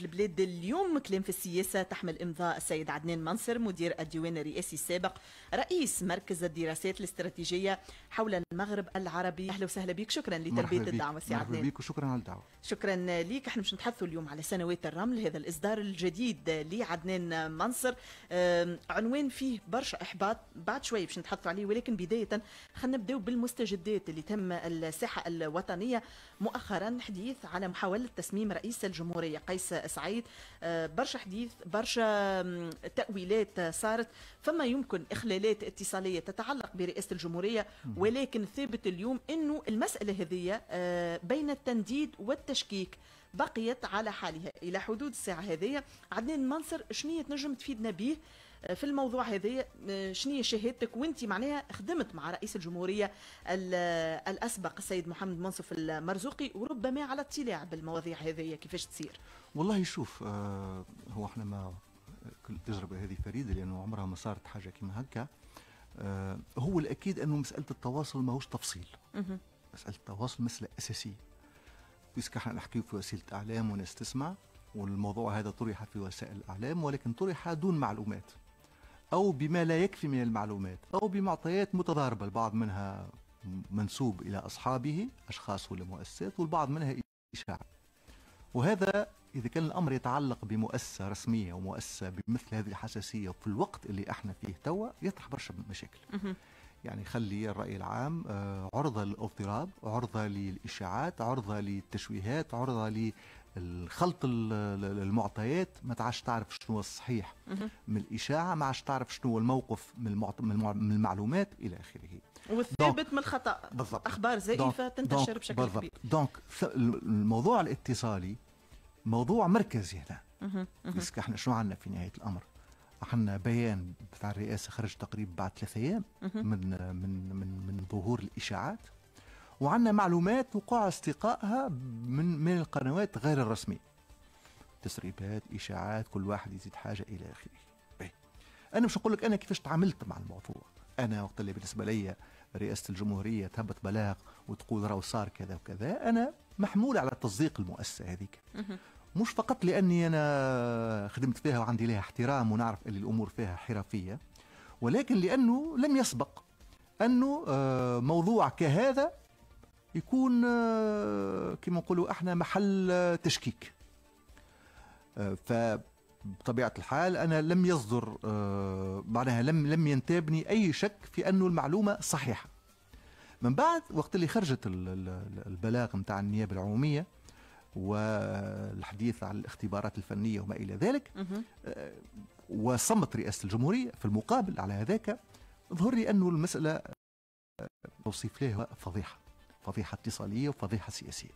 برنامج البلاد اليوم كلام في السياسة تحمل إمضاء السيد عدنان منصر مدير الديوان الرئاسي السابق رئيس مركز الدراسات الاستراتيجية حول المغرب العربي أهلا وسهلا بك شكرا لتلبية الدعوة سي عدنان بيك بك وشكرا على الدعوة شكرا ليك احنا باش نتحدثوا اليوم على سنوات الرمل هذا الإصدار الجديد لعدنان منصر عنوان فيه برشا إحباط بعد شوية باش نتحدثوا عليه ولكن بداية خلينا نبداو بالمستجدات اللي تم الساحة الوطنية مؤخرا حديث على محاولة تسميم رئيس الجمهورية قيس سعيد آه، برشا حديث برشا تأويلات آه، صارت فما يمكن إخلالات اتصالية تتعلق برئاسة الجمهورية ولكن ثابت اليوم أنه المسألة هذه آه، بين التنديد والتشكيك بقيت على حالها الى حدود الساعه هذه عدنان المنصر شنو تنجم تفيدنا به آه، في الموضوع هذا آه، شنو شهادتك وانت معناها خدمت مع رئيس الجمهوريه آه، الاسبق السيد محمد منصف المرزوقي وربما على اطلاع بالمواضيع هذه كيفاش تصير والله شوف هو احنا ما كل التجربه هذه فريده لانه عمرها ما صارت حاجه كيما هكا هو الاكيد انه مساله التواصل ماهوش تفصيل مساله التواصل مساله اساسيه بيسك احنا نحكيه في وسيله اعلام وناس تسمع والموضوع هذا طرح في وسائل الاعلام ولكن طرح دون معلومات او بما لا يكفي من المعلومات او بمعطيات متضاربه البعض منها منسوب الى اصحابه اشخاص ولا مؤسسات والبعض منها اشاعه وهذا اذا كان الامر يتعلق بمؤسسه رسميه ومؤسسه بمثل هذه الحساسيه في الوقت اللي احنا فيه توا يطرح برشا مشاكل يعني خلي الرأي العام آه، عرضة للاضطراب عرضة للإشاعات عرضة للتشويهات عرضة للخلط المعطيات ما تعادش تعرف شنو الصحيح من الإشاعة ما عادش تعرف شنو الموقف من, من المعلومات إلى آخره والثابت من الخطأ بالضبط. أخبار زائفة تنتشر بشكل بالضبط. كبير دونك الموضوع الاتصالي موضوع مركزي هنا احنا شنو عندنا في نهاية الأمر عندنا بيان بتاع الرئاسه خرج تقريبا بعد ثلاثة ايام من من من من ظهور الاشاعات وعندنا معلومات وقع استقائها من من القنوات غير الرسميه تسريبات اشاعات كل واحد يزيد حاجه الى اخره انا مش نقول لك انا كيفاش تعاملت مع الموضوع انا وقت اللي بالنسبه لي رئاسه الجمهوريه تهبط بلاغ وتقول راهو صار كذا وكذا انا محمول على تصديق المؤسسه هذيك مش فقط لاني انا خدمت فيها وعندي لها احترام ونعرف اللي الامور فيها حرفيه ولكن لانه لم يسبق انه آه، موضوع كهذا يكون آه، كما نقولوا احنا محل تشكيك آه، فبطبيعه الحال انا لم يصدر معناها لم لم ينتابني اي شك في انه المعلومه صحيحه من بعد وقت اللي خرجت البلاغ نتاع النيابه العموميه والحديث عن الاختبارات الفنيه وما الى ذلك آه، وصمت رئاسه الجمهوريه في المقابل على هذاك ظهر لي انه المساله آه، توصيف لها فضيحه فضيحه اتصاليه وفضيحه سياسيه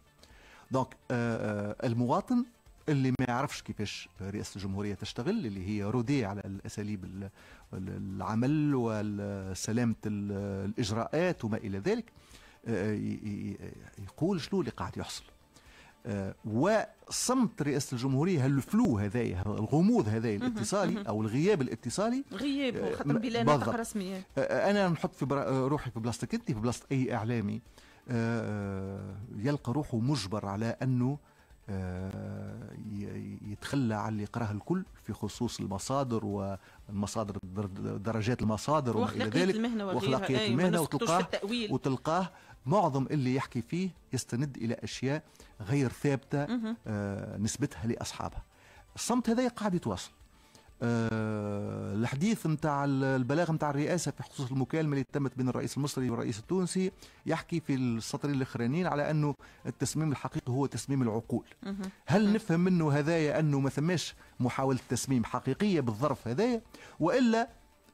دونك آه، المواطن اللي ما يعرفش كيفاش رئاسه الجمهوريه تشتغل اللي هي رودي على الاساليب العمل وسلامه الاجراءات وما الى ذلك يقول شنو اللي قاعد يحصل آه، وصمت رئاسه الجمهوريه هالفلو هذايا الغموض هذايا الاتصالي او الغياب الاتصالي غياب آه، خاطر بلا نطق رسمي آه، انا نحط في روحي في بلاصتك انت في بلاصه اي اعلامي يلقى روحه مجبر على انه يتخلى على اللي يقراه الكل في خصوص المصادر والمصادر درجات المصادر وما الى ذلك واخلاقيه أيوة، المهنه وتلقاه وتلقاه معظم اللي يحكي فيه يستند إلى أشياء غير ثابتة آه نسبتها لأصحابها الصمت هذا قاعد يتواصل أه الحديث نتاع البلاغ نتاع الرئاسة في خصوص المكالمة اللي تمت بين الرئيس المصري والرئيس التونسي يحكي في السطرين الأخرانيين على أنه التسميم الحقيقي هو تسميم العقول هل نفهم منه هذايا أنه ما ثماش محاولة تسميم حقيقية بالظرف هذايا وإلا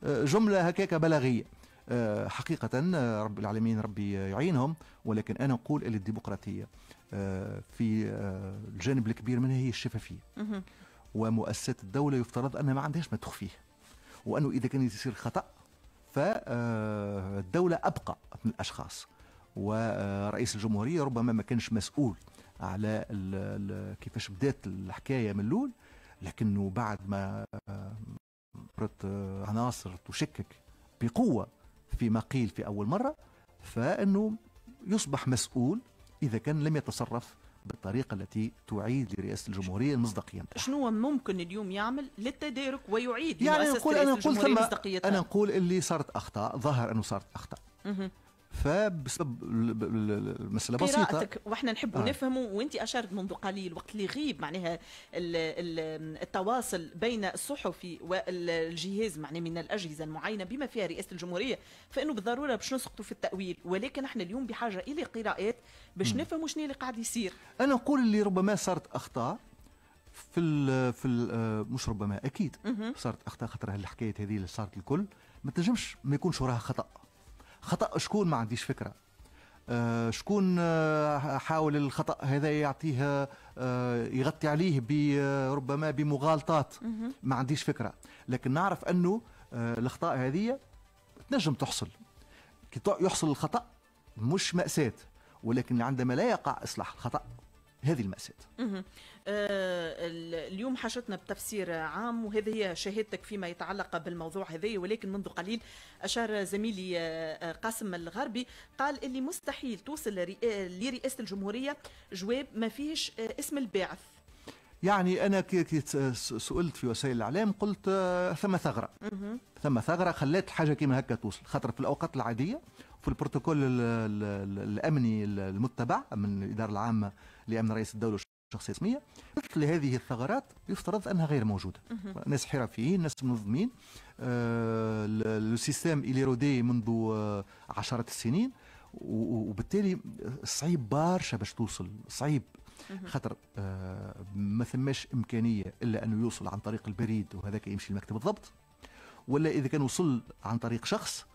آه، جملة هكاك بلاغية آه، حقيقة آه، رب العالمين ربي يعينهم ولكن أنا أقول أن الديمقراطية آه، في الجانب الكبير منها هي الشفافية ومؤسسات الدولة يفترض أنها ما عندهاش ما تخفيه وأنه إذا كان يصير خطأ فالدولة أبقى من الأشخاص ورئيس الجمهورية ربما ما كانش مسؤول على كيفاش بدات الحكاية من الأول لكنه بعد ما عناصر تشكك بقوه فيما قيل في أول مرة فأنه يصبح مسؤول إذا كان لم يتصرف بالطريقة التي تعيد لرئاسة الجمهورية المصداقية شنو ممكن اليوم يعمل للتدارك ويعيد يعني نقول أنا نقول أنا نقول اللي صارت أخطاء ظهر أنه صارت أخطاء فبسبب المساله بسيطه قراءتك واحنا نحبوا آه. نفهموا وانت اشرت منذ قليل وقت اللي غيب معناها التواصل بين الصحفي والجهاز معناها من الاجهزه المعينه بما فيها رئاسه الجمهوريه فانه بالضروره باش نسقطوا في التاويل ولكن احنا اليوم بحاجه الى قراءات باش نفهموا شنو اللي قاعد يصير انا نقول اللي ربما صارت اخطاء في الـ في الـ آه، مش ربما اكيد صارت اخطاء خاطر الحكايه هذه اللي صارت الكل ما تنجمش ما يكونش وراها خطا خطا شكون ما عنديش فكره آه، شكون آه، حاول الخطا هذا يعطيه آه، يغطي عليه ربما بمغالطات ما عنديش فكره لكن نعرف انه الاخطاء هذه تنجم تحصل كي يحصل الخطا مش ماساه ولكن عندما لا يقع اصلاح الخطا هذه المأساة آه اليوم حشتنا بتفسير عام وهذه هي شهادتك فيما يتعلق بالموضوع هذا ولكن منذ قليل أشار زميلي آه، آه، قاسم الغربي قال اللي مستحيل توصل لرئاسة الجمهورية جواب ما فيهش آه، اسم الباعث يعني انا كي سئلت في وسائل الاعلام قلت ثم ثغره ثم ثغره خلات حاجه كيما هكا توصل خاطر في الاوقات العاديه في البروتوكول الامني المتبع من الاداره العامه لامن رئيس الدوله والشخصيه الرسميه مثل هذه الثغرات يفترض انها غير موجوده ناس حرفيين ناس منظمين آه، الي رودي منذ آه، عشرات السنين وبالتالي صعيب بارشا باش توصل صعيب خاطر آه، ما ثماش امكانيه الا انه يوصل عن طريق البريد وهذاك يمشي المكتب الضبط ولا اذا كان وصل عن طريق شخص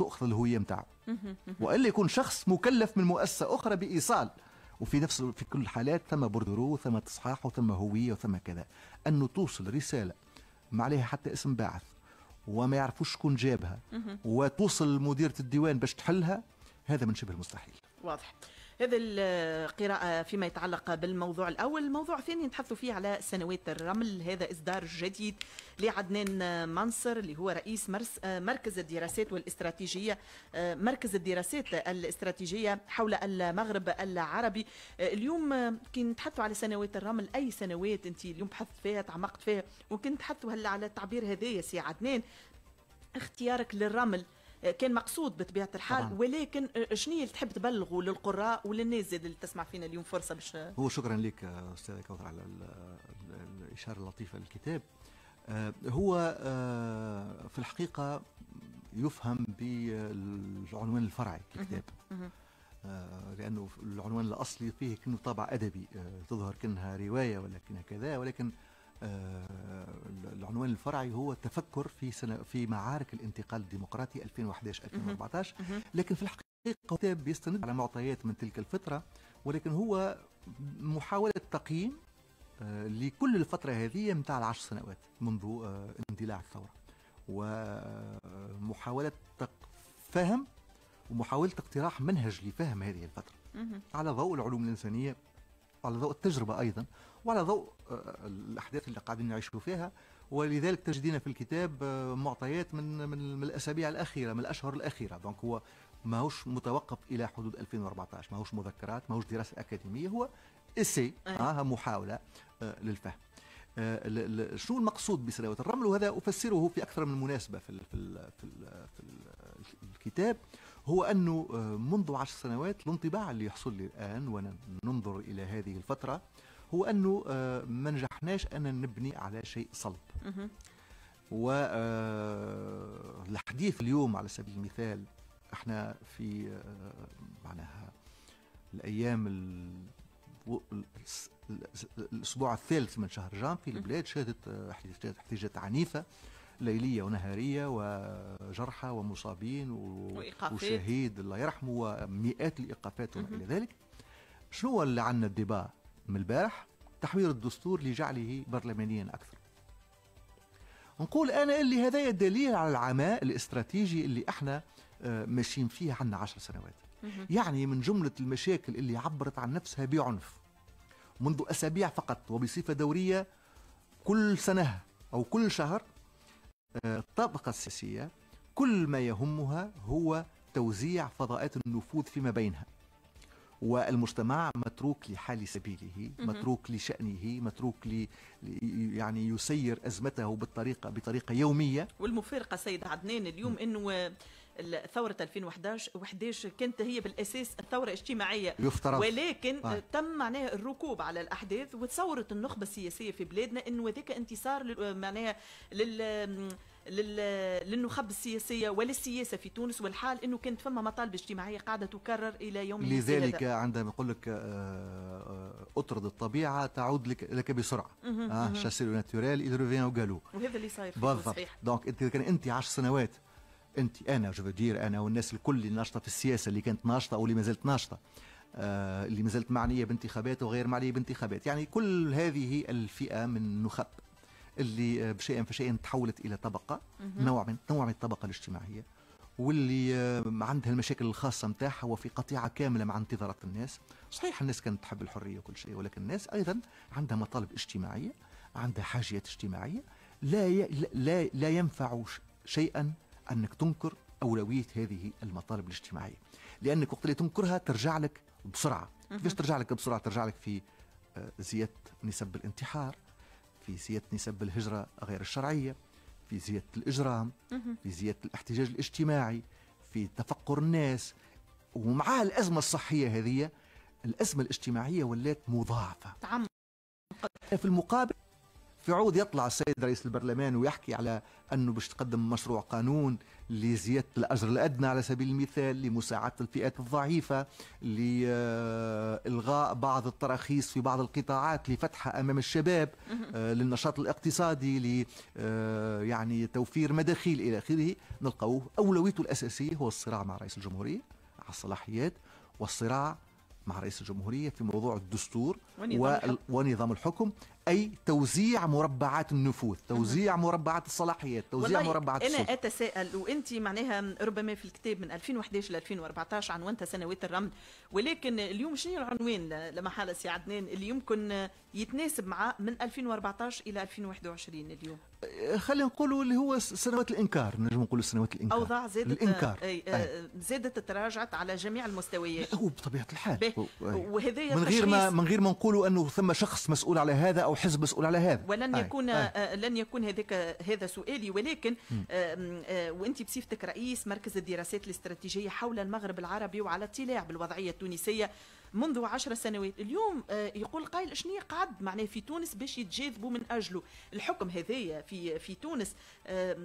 تؤخذ الهويه نتاعو والا يكون شخص مكلف من مؤسسه اخرى بايصال وفي نفس في كل الحالات ثم بردرو ثم تصحاح وثم هويه وثم كذا انه توصل رساله ما عليها حتى اسم باعث وما يعرفوش شكون جابها وتوصل مديره الديوان باش تحلها هذا من شبه المستحيل واضح هذا القراءة فيما يتعلق بالموضوع الأول الموضوع الثاني نتحدث فيه على سنوات الرمل هذا إصدار جديد لعدنان منصر اللي هو رئيس مركز الدراسات والاستراتيجية مركز الدراسات الاستراتيجية حول المغرب العربي اليوم كي نتحدثوا على سنوات الرمل أي سنوات أنت اليوم بحثت فيها تعمقت فيها وكنت تحثوا هلا على التعبير هذايا سي عدنان اختيارك للرمل كان مقصود بطبيعه الحال طبعا. ولكن شنو اللي تحب تبلغه للقراء وللناس اللي تسمع فينا اليوم فرصه باش هو شكرا لك استاذه كوثر على الاشاره اللطيفه للكتاب آه، هو آه، في الحقيقه يفهم بالعنوان الفرعي للكتاب آه، لانه العنوان الاصلي فيه كانه طابع ادبي تظهر كانها روايه ولا كانها كذا ولكن آه، العنوان الفرعي هو التفكر في سنة في معارك الانتقال الديمقراطي 2011 2014 لكن في الحقيقه كتاب بيستند على معطيات من تلك الفتره ولكن هو محاوله تقييم آه، لكل الفتره هذه متاع العشر سنوات منذ آه، اندلاع الثوره ومحاوله فهم ومحاوله اقتراح منهج لفهم هذه الفتره على ضوء العلوم الانسانيه على ضوء التجربة أيضا وعلى ضوء آه، الأحداث اللي قاعدين نعيشوا فيها ولذلك تجدين في الكتاب آه، معطيات من من, الأسابيع الأخيرة من الأشهر الأخيرة دونك هو ماهوش متوقف إلى حدود 2014 ماهوش مذكرات ماهوش دراسة أكاديمية هو إسي آه محاولة آه للفهم آه شنو المقصود بسلاوة الرمل وهذا أفسره في أكثر من مناسبة في, الـ في, الـ في, الـ في الكتاب هو أنه آه، منذ عشر سنوات الانطباع اللي يحصل لي الآن وأنا ننظر إلى هذه الفترة هو أنه آه، ما نجحناش أن نبني على شيء صلب والحديث آه، اليوم على سبيل المثال احنا في معناها الايام الاسبوع الثالث من شهر جانفي البلاد شهدت احتجاجات عنيفه ليلية ونهارية وجرحى ومصابين وشهيد الله يرحمه ومئات الإيقافات وما إلى ذلك شنو اللي عندنا الدباء من البارح تحوير الدستور لجعله برلمانيا أكثر نقول أنا اللي هذا دليل على العماء الاستراتيجي اللي احنا آه، ماشيين فيه عنا عشر سنوات يعني من جملة المشاكل اللي عبرت عن نفسها بعنف منذ أسابيع فقط وبصفة دورية كل سنة أو كل شهر الطبقة السياسية كل ما يهمها هو توزيع فضاءات النفوذ فيما بينها والمجتمع متروك لحال سبيله متروك لشأنه متروك لي يعني يسير أزمته بالطريقة بطريقة يومية والمفارقة سيد عدنان اليوم أنه ثوره 2011 كانت هي بالاساس ثوره اجتماعيه يفترض. ولكن آه. تم معناها الركوب على الاحداث وتصورت النخبه السياسيه في بلادنا انه ذاك انتصار معناها لل للنخب السياسيه وللسياسه في تونس والحال انه كانت فما مطالب اجتماعيه قاعده تكرر الى يوم لذلك هذا. عندما يقول لك آه، آه، اطرد الطبيعه تعود لك, لك بسرعه شاسيلو ناتوريل ايل ريفيان وهذا اللي صاير بالضبط دونك انت كان انت 10 سنوات انت انا جو دير انا والناس الكل اللي ناشطه في السياسه اللي كانت ناشطه او اللي ما زالت ناشطه آه، اللي ما زالت معنيه بانتخابات وغير معنيه بانتخابات يعني كل هذه الفئه من النخب اللي آه، بشيئا فشيئا تحولت الى طبقه نوع من نوع من الطبقه الاجتماعيه واللي آه، عندها المشاكل الخاصه نتاعها وفي قطيعه كامله مع انتظارات الناس صحيح الناس كانت تحب الحريه وكل شيء ولكن الناس ايضا عندها مطالب اجتماعيه عندها حاجيات اجتماعيه لا لا لا ينفع شيئا انك تنكر اولويه هذه المطالب الاجتماعيه لانك وقت اللي تنكرها ترجع لك بسرعه كيفاش ترجع لك بسرعه ترجع لك في آه، زياده نسب الانتحار في زياده نسب الهجره غير الشرعيه في زياده الاجرام في زياده الاحتجاج الاجتماعي في تفقر الناس ومع الازمه الصحيه هذه الازمه الاجتماعيه ولات مضاعفه في المقابل في عود يطلع السيد رئيس البرلمان ويحكي على انه باش تقدم مشروع قانون لزياده الاجر الادنى على سبيل المثال لمساعده الفئات الضعيفه لالغاء بعض التراخيص في بعض القطاعات لفتحها امام الشباب آه، للنشاط الاقتصادي ل آه، يعني توفير مداخيل الى اخره نلقوه اولويته الاساسيه هو الصراع مع رئيس الجمهوريه على الصلاحيات والصراع مع رئيس الجمهورية في موضوع الدستور ونظام, الحكم. ونظام الحكم أي توزيع مربعات النفوذ توزيع مربعات الصلاحيات توزيع مربعات أنا السلطة. أتساءل وأنت معناها ربما في الكتاب من 2011 ل 2014 عنونتها سنوات الرمل ولكن اليوم شنو العنوان لمحال سي عدنان اللي يمكن يتناسب معاه من 2014 إلى 2021 اليوم أه، خلينا نقولوا اللي هو سنوات الانكار نجم نقولوا سنوات الانكار اوضاع زادت الانكار أي أه، أي. زادت تراجعت على جميع المستويات هو بطبيعه الحال وهذا من غير ما من غير ما نقولوا انه ثم شخص مسؤول على هذا او حزب مسؤول على هذا ولن آي. آه، يكون آي. آه. آه، لن يكون هذاك هذا سؤالي ولكن وانت بصفتك رئيس مركز الدراسات الاستراتيجيه حول المغرب العربي وعلى اطلاع بالوضعيه التونسيه منذ عشر سنوات اليوم آه، يقول قائل شنو قعد معناه في تونس باش يتجاذبوا من اجله الحكم هذايا في في تونس آه،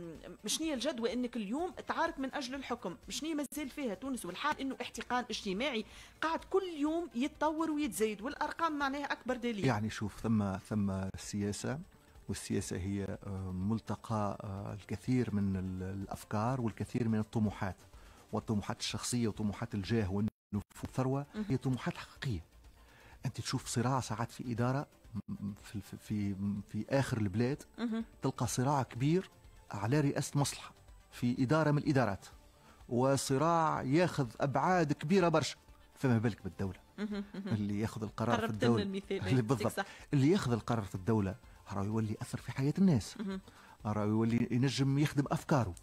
شنو الجدوى انك اليوم تعارك من اجل الحكم شنو مازال فيها تونس والحال انه احتقان اجتماعي قاعد كل يوم يتطور ويتزايد والارقام معناها اكبر دليل يعني شوف ثم ثم السياسه والسياسة هي آه، ملتقى الكثير من الأفكار والكثير من الطموحات والطموحات الشخصية وطموحات الجاه نفوذ ثروه هي طموحات حقيقيه انت تشوف صراع ساعات في اداره في في في اخر البلاد تلقى صراع كبير على رئاسه مصلحه في اداره من الادارات وصراع ياخذ ابعاد كبيره برشا فما بالك بالدوله أيوة، اللي ياخذ القرار في الدوله اللي بالضبط اللي ياخذ القرار في الدوله راه يولي اثر في حياه الناس راه يولي ينجم يخدم افكاره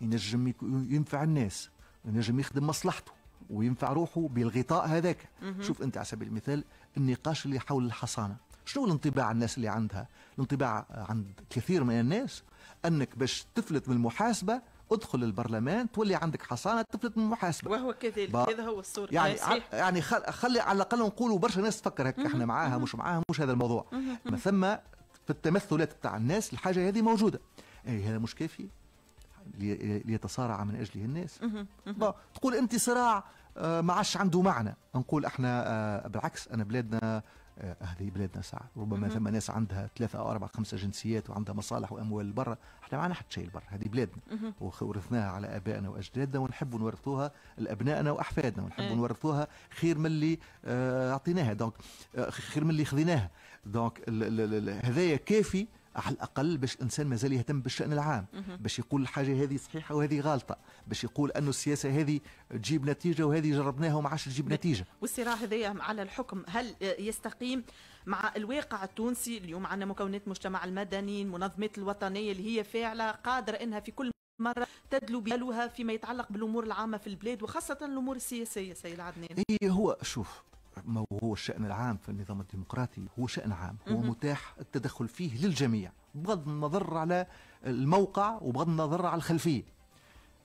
ينجم ينفع الناس ينجم يخدم مصلحته وينفع روحه بالغطاء هذاك شوف انت على سبيل المثال النقاش اللي حول الحصانه شنو الانطباع الناس اللي عندها الانطباع عند كثير من الناس انك باش تفلت من المحاسبه ادخل البرلمان تولي عندك حصانه تفلت من المحاسبه وهو كذلك هذا هو الصورة يعني آه، يعني خلي على الاقل نقولوا برشا ناس تفكر هكا احنا معاها مش معاها مش هذا الموضوع ما ثم في التمثلات بتاع الناس الحاجه هذه موجوده اي هذا مش كافي ليتصارع من اجله الناس تقول انت صراع آه، ما عادش عنده معنى نقول احنا آه، بالعكس انا بلادنا هذه آه، بلادنا ساعة ربما ثم ناس عندها ثلاثة أو أربعة خمسة جنسيات وعندها مصالح وأموال برا احنا ما عندنا حتى شيء برا هذه بلادنا وورثناها على أبائنا وأجدادنا ونحب نورثوها لأبنائنا وأحفادنا ونحب إيه. نورثوها خير من اللي أعطيناها دونك خير من اللي خذيناها دونك هذايا كافي على الاقل باش الانسان مازال يهتم بالشان العام باش يقول الحاجه هذه صحيحه وهذه غلطه باش يقول انه السياسه هذه تجيب نتيجه وهذه جربناها وما عادش تجيب نتيجه والصراع هذايا على الحكم هل يستقيم مع الواقع التونسي اليوم عندنا مكونات مجتمع المدني المنظمات الوطنيه اللي هي فاعله قادره انها في كل مرة تدلو بالها فيما يتعلق بالأمور العامة في البلاد وخاصة الأمور السياسية سيد عدنان هي هو شوف ما هو الشأن العام في النظام الديمقراطي هو شأن عام هو متاح التدخل فيه للجميع بغض النظر على الموقع وبغض النظر على الخلفية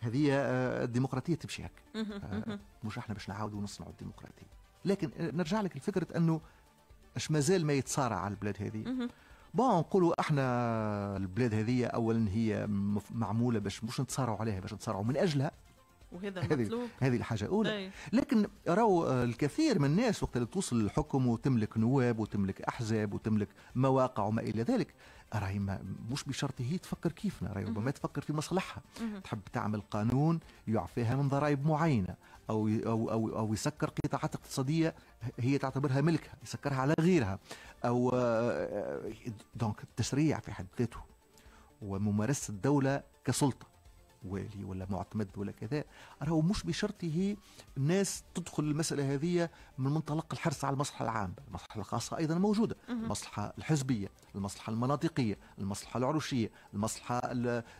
هذه آه، الديمقراطية تمشي هكا آه، مش احنا باش نعاودوا ونصنعوا الديمقراطية لكن آه، نرجع لك لفكرة أنه اش مازال ما يتصارع على البلاد هذه بون نقولوا احنا البلاد هذه اولا هي معموله باش مش نتصارعوا عليها باش نتصارعوا من اجلها وهذا المطلوب هذه الحاجة الأولى لكن راهو الكثير من الناس وقت اللي توصل للحكم وتملك نواب وتملك أحزاب وتملك مواقع وما إلى ذلك راهي مش بشرط هي تفكر كيفنا راهي ربما تفكر في مصلحها تحب تعمل قانون يعفيها من ضرائب معينة أو أو أو, أو يسكر قطاعات اقتصادية هي تعتبرها ملكها يسكرها على غيرها أو آه، آه، دونك التشريع في حد ذاته وممارسة الدولة كسلطة والي ولا معتمد ولا كذا راهو مش بشرطه الناس تدخل المساله هذه من منطلق الحرص على المصلحه العامه المصلحه الخاصه ايضا موجوده المصلحه الحزبيه المصلحه المناطقيه المصلحه العروشيه المصلحه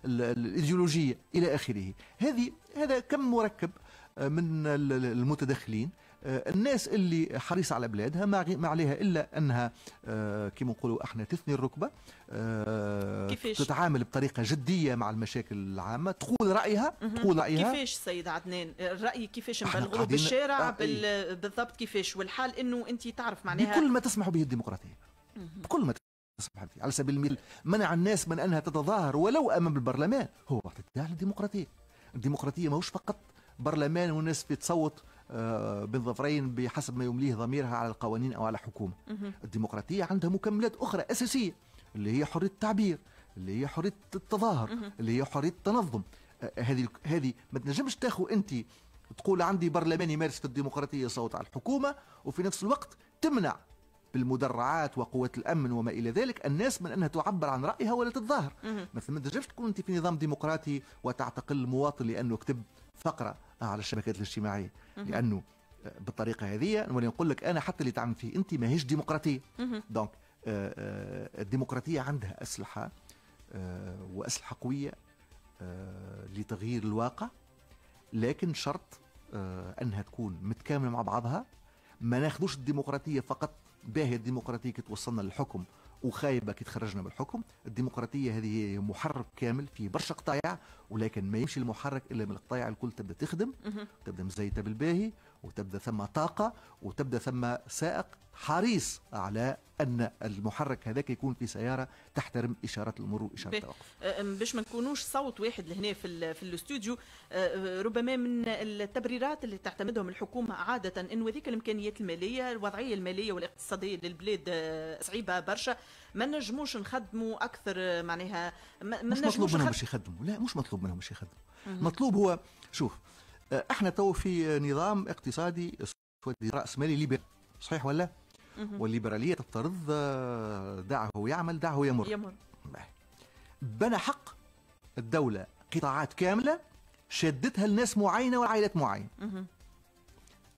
الايديولوجيه الى اخره هذه هذا كم مركب من المتدخلين آه، الناس اللي حريصة على بلادها ما عليها إلا أنها آه، كما نقولوا احنا تثني الركبة آه، كيفيش؟ تتعامل بطريقة جدية مع المشاكل العامة تقول رأيها تقول رأيها كيفاش سيد عدنان الرأي كيفاش نبلغوه بالشارع بال... إيه. بالضبط كيفاش والحال أنه أنت تعرف معناها بكل ما تسمح به الديمقراطية بكل ما تسمح به على سبيل المثال منع الناس من أنها تتظاهر ولو أمام البرلمان هو اعتداء الديمقراطية الديمقراطية ماهوش فقط برلمان والناس بتصوت آه، بين ظفرين بحسب ما يمليه ضميرها على القوانين او على الحكومه. الديمقراطيه عندها مكملات اخرى اساسيه اللي هي حريه التعبير، اللي هي حريه التظاهر، اللي هي حريه التنظم. آه، هذه هذه ما تنجمش تاخو انت تقول عندي برلمان يمارس في الديمقراطيه صوت على الحكومه وفي نفس الوقت تمنع بالمدرعات وقوات الامن وما الى ذلك الناس من انها تعبر عن رايها ولا تتظاهر مثل ما تنجمش تكون انت في نظام ديمقراطي وتعتقل المواطن لانه كتب فقره على الشبكات الاجتماعيه لانه بالطريقه هذه نولي نقول لك انا حتى اللي تعمل فيه انت ماهيش ديمقراطيه دونك آه، آه، الديمقراطيه عندها اسلحه آه، واسلحه قويه لتغيير الواقع لكن شرط انها تكون متكامله مع بعضها ما ناخذوش الديمقراطيه فقط باهي الديمقراطيه كي توصلنا للحكم وخايبه كي تخرجنا من الحكم الديمقراطيه هذه محرك كامل في برشا قطايع ولكن ما يمشي المحرك الا من القطايع الكل تبدا تخدم تبدا مزيته بالباهي وتبدا ثم طاقه وتبدا ثم سائق حريص على ان المحرك هذاك يكون في سياره تحترم اشارات المرور واشاره التوقف أه، باش ما نكونوش صوت واحد لهنا في الـ في الاستوديو أه، أه، ربما من التبريرات اللي تعتمدهم الحكومه عاده انه هذيك الامكانيات الماليه الوضعيه الماليه والاقتصاديه للبلاد صعيبه برشا ما نجموش نخدموا اكثر معناها ما مش مطلوب منهم باش يخدموا لا مش مطلوب منهم باش يخدموا مطلوب هو شوف آه، احنا تو في نظام اقتصادي راس مالي ليبرالي صحيح ولا والليبراليه تفترض آه، دعه يعمل دعه يمر يمر بنى حق الدوله قطاعات كامله شدتها لناس معينه وعائلات معينه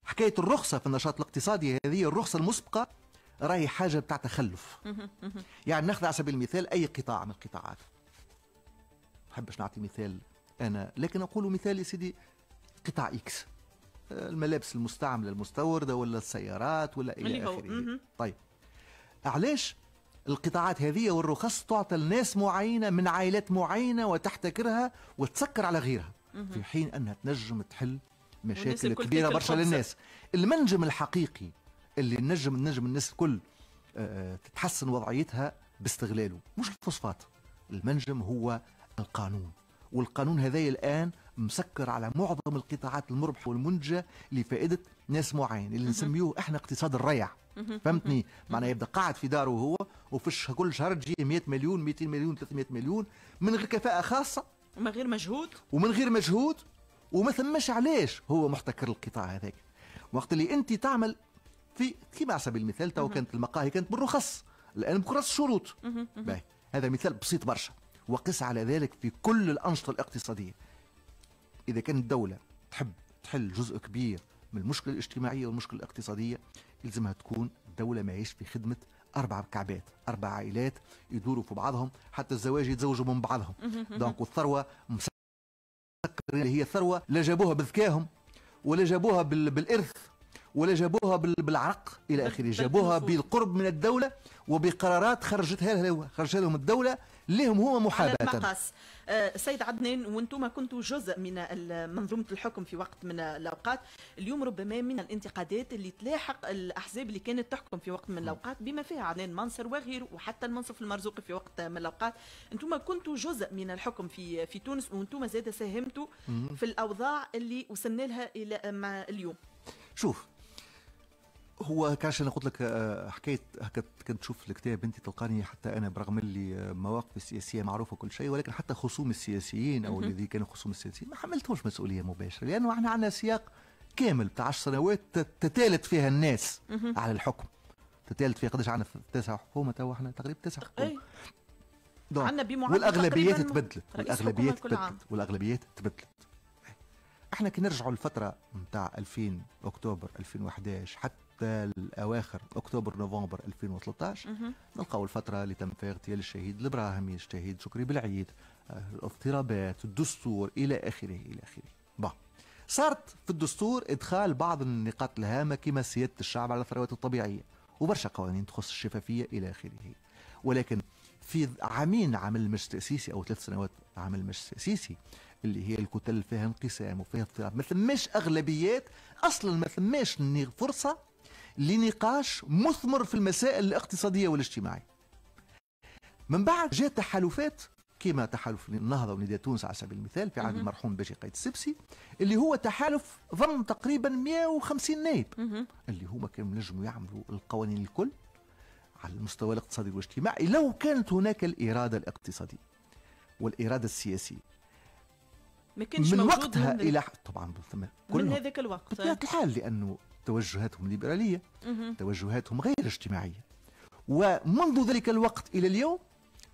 حكايه الرخصه في النشاط الاقتصادي هذه الرخصه المسبقه راهي حاجه بتاع تخلف يعني ناخذ على سبيل المثال اي قطاع من القطاعات نحبش نعطي مثال انا لكن اقول مثال يا سيدي قطع اكس آه، الملابس المستعمله المستورده ولا السيارات ولا الى اخره طيب علاش القطاعات هذه والرخص تعطى لناس معينه من عائلات معينه وتحتكرها وتسكر على غيرها في حين انها تنجم تحل مشاكل كبيره برشا للناس المنجم الحقيقي اللي نجم نجم الناس الكل آه، آه، تتحسن وضعيتها باستغلاله مش الفوسفات المنجم هو القانون والقانون هذا الان مسكر على معظم القطاعات المربحه والمنتجه لفائده ناس معين اللي نسميوه احنا اقتصاد الريع فهمتني معناه يبدا قاعد في داره هو وفي كل شهر تجي 100 مليون 200 مليون 300 مليون من غير كفاءه خاصه ومن غير مجهود ومن غير مجهود وما ثماش علاش هو محتكر القطاع هذاك وقت اللي انت تعمل في كيما على سبيل المثال تو كانت المقاهي كانت بالرخص الان بكره الشروط هذا مثال بسيط برشا وقس على ذلك في كل الانشطه الاقتصاديه إذا كانت الدولة تحب تحل جزء كبير من المشكلة الاجتماعية والمشكلة الاقتصادية يلزمها تكون الدوله ماهيش في خدمة أربع كعبات أربع عائلات يدوروا في بعضهم حتى الزواج يتزوجوا من بعضهم دونك والثروة مسكرة اللي هي الثروة لا جابوها بذكاهم ولا جابوها بالإرث ولا جابوها بالعرق الى اخره جابوها بالقرب من الدوله وبقرارات خرجتها لهم خرجتها لهم الدوله لهم هو محاباة على المقاس آه، سيد عدنان وانتم كنتوا جزء من منظومة الحكم في وقت من الأوقات اليوم ربما من الانتقادات اللي تلاحق الأحزاب اللي كانت تحكم في وقت من الأوقات بما فيها عدنان منصر وغيره وحتى المنصف المرزوقي في وقت من الأوقات انتم كنتوا جزء من الحكم في في تونس وانتم زاد ساهمتوا في الأوضاع اللي وصلنا لها إلى اليوم شوف هو كاش انا قلت لك آه، حكايه هكا كنت تشوف الكتاب انت تلقاني حتى انا برغم اللي مواقفي السياسيه معروفه كل شيء ولكن حتى خصوم السياسيين او الذي كانوا خصوم السياسيين ما حملتهمش مسؤوليه مباشره لانه احنا عندنا سياق كامل بتاع 10 سنوات تتالت فيها الناس على الحكم تتالت فيها قداش عندنا تسع حكومه تو احنا تقريبا تسع حكومه عندنا بمعدل والاغلبيات تبدلت والاغلبيات تبدلت والاغلبيات تبدلت احنا كي نرجعوا للفتره نتاع 2000 اكتوبر 2011 حتى حتى الاواخر اكتوبر نوفمبر 2013 نلقاو الفتره اللي تم فيها اغتيال الشهيد الابراهيمي الشهيد شكري بالعيد الاضطرابات الدستور الى اخره الى اخره با صارت في الدستور ادخال بعض النقاط الهامه كما سياده الشعب على الثروات الطبيعيه وبرشا قوانين تخص الشفافيه الى اخره ولكن في عامين عمل المجلس التاسيسي او ثلاث سنوات عمل المجلس التاسيسي اللي هي الكتل فيها انقسام وفيها اضطراب ما ثماش اغلبيات اصلا ما ثماش فرصه لنقاش مثمر في المسائل الاقتصادية والاجتماعية من بعد جاءت تحالفات كما تحالف النهضة ونداء تونس على سبيل المثال في عهد المرحوم باشي قايد السبسي اللي هو تحالف ضم تقريبا 150 نائب اللي هما كانوا نجموا يعملوا القوانين الكل على المستوى الاقتصادي والاجتماعي لو كانت هناك الإرادة الاقتصادية والإرادة السياسية ما كانش من وقتها من الى طبعا من هذاك الوقت بطبيعه الحال لانه توجهاتهم ليبرالية توجهاتهم غير اجتماعية ومنذ ذلك الوقت إلى اليوم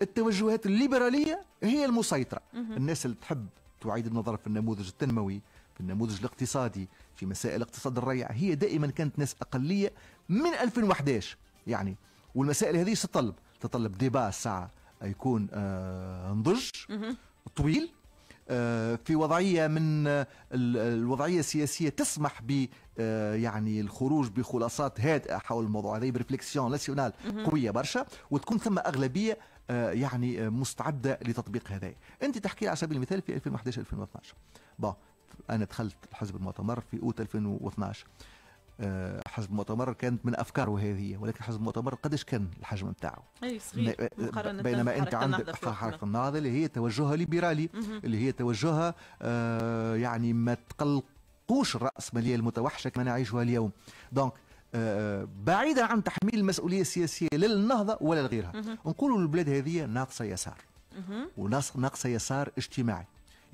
التوجهات الليبرالية هي المسيطرة الناس اللي تحب تعيد النظر في النموذج التنموي في النموذج الاقتصادي في مسائل اقتصاد الريع هي دائما كانت ناس أقلية من 2011 يعني والمسائل هذه تتطلب تتطلب ديبا ساعة يكون آه نضج طويل آه، في وضعيه من آه، الوضعيه السياسيه تسمح ب آه، يعني الخروج بخلاصات هادئه حول الموضوع هذا بريفليكسيون ناسيونال قويه برشا وتكون ثم اغلبيه يعني مستعده لتطبيق هذا انت تحكي على سبيل المثال في 2011 2012 بون انا دخلت الحزب المؤتمر في اوت 2012 آه، حزب المؤتمر كانت من افكاره هذه ولكن حزب المؤتمر قداش كان الحجم نتاعه اي صغير آه، آه، مقارنه بينما انت عندك حركه النهضه اللي هي توجهها ليبرالي اللي هي توجهها يعني ما تقلقوش الراسماليه المتوحشه كما نعيشها اليوم دونك بعيدا عن تحميل المسؤوليه السياسيه للنهضه ولا لغيرها نقولوا البلاد هذه ناقصه يسار وناقصه يسار اجتماعي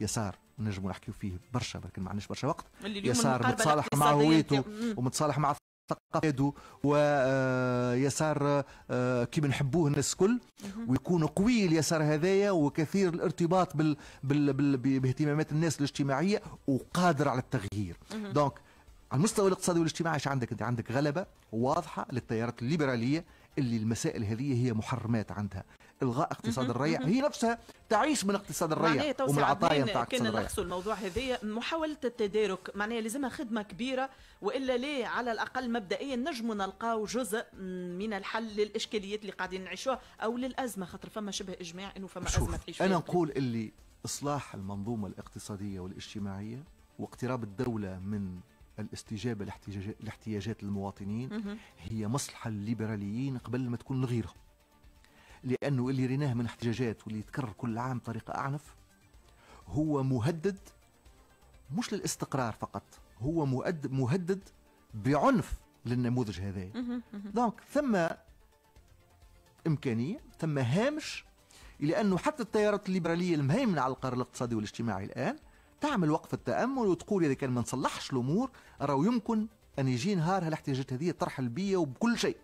يسار نجموا نحكيو فيه برشا لكن ما عندناش برشا وقت يسار متصالح مع هويته ومتصالح مع ثقافته ويسار آه، آه، كيما نحبوه الناس الكل ويكون قوي اليسار هذايا وكثير الارتباط بال بال بال باهتمامات الناس الاجتماعيه وقادر على التغيير دونك على المستوى الاقتصادي والاجتماعي ايش عندك انت عندك غلبه واضحه للتيارات الليبراليه اللي المسائل هذه هي محرمات عندها الغاء اقتصاد الريع هي نفسها تعيش من اقتصاد الريع ومن العطايا نتاع اقتصاد الريع نقصوا الموضوع هذايا محاوله التدارك معناها لازمها خدمه كبيره والا ليه على الاقل مبدئيا نجم نلقاو جزء من الحل للاشكاليات اللي قاعدين نعيشوها او للازمه خاطر فما شبه اجماع انه فما ازمه تعيش انا نقول اللي اصلاح المنظومه الاقتصاديه والاجتماعيه واقتراب الدوله من الاستجابه لاحتياجات المواطنين هي مصلحه الليبراليين قبل ما تكون لغيرهم لأنه اللي ريناه من احتجاجات واللي يتكرر كل عام بطريقة أعنف هو مهدد مش للاستقرار فقط هو مهدد بعنف للنموذج هذا دونك ثم إمكانية ثم هامش إلى أنه حتى التيارات الليبرالية المهيمنة على القرار الاقتصادي والاجتماعي الآن تعمل وقف التأمل وتقول إذا كان ما نصلحش الأمور راهو يمكن أن يجي نهار هالاحتياجات هذه ترحل بيا وبكل شيء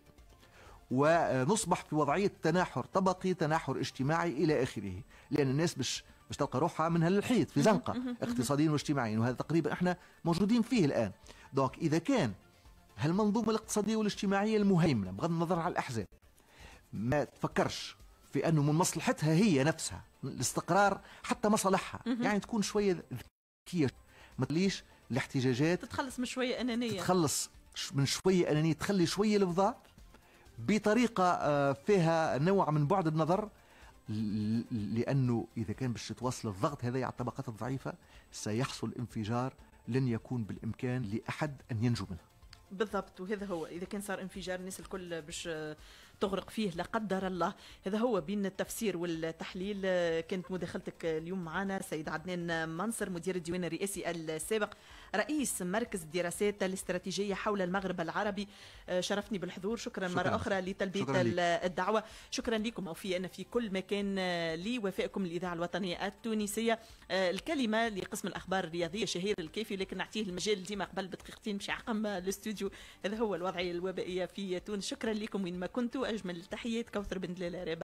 ونصبح في وضعيه تناحر طبقي تناحر اجتماعي الى اخره لان الناس مش مش تلقى روحها من هالحيط في زنقه اقتصاديا واجتماعيا وهذا تقريبا احنا موجودين فيه الان دونك اذا كان هالمنظومه الاقتصاديه والاجتماعيه المهيمنه بغض النظر على الاحزاب ما تفكرش في انه من مصلحتها هي نفسها الاستقرار حتى مصالحها يعني تكون شويه ذكيه ما تخليش الاحتجاجات تتخلص من شويه انانيه تتخلص من شويه انانيه تخلي شويه الفضاء بطريقه آه، فيها نوع من بعد النظر لانه اذا كان باش يتواصل الضغط هذا على الطبقات الضعيفه سيحصل انفجار لن يكون بالامكان لاحد ان ينجو منه بالضبط وهذا هو اذا كان صار انفجار الناس الكل باش آه، تغرق فيه لا قدر الله هذا هو بين التفسير والتحليل كانت مداخلتك اليوم معنا سيد عدنان منصر مدير الديوان الرئاسي السابق رئيس مركز الدراسات الاستراتيجية حول المغرب العربي آه، شرفني بالحضور شكرا, شكرا. مرة أخرى لتلبية الدعوة شكرا لكم اوفي أنا في كل مكان آه، لوفائكم الإذاعة الوطنية التونسية آه، الكلمة لقسم الأخبار الرياضية شهير الكيفي لكن نعطيه المجال ديما قبل بدقيقتين مش عقم الاستوديو هذا هو الوضع الوبائية في تونس شكرا لكم وين ما كنتوا واجمل تحيات كوثر بن دلال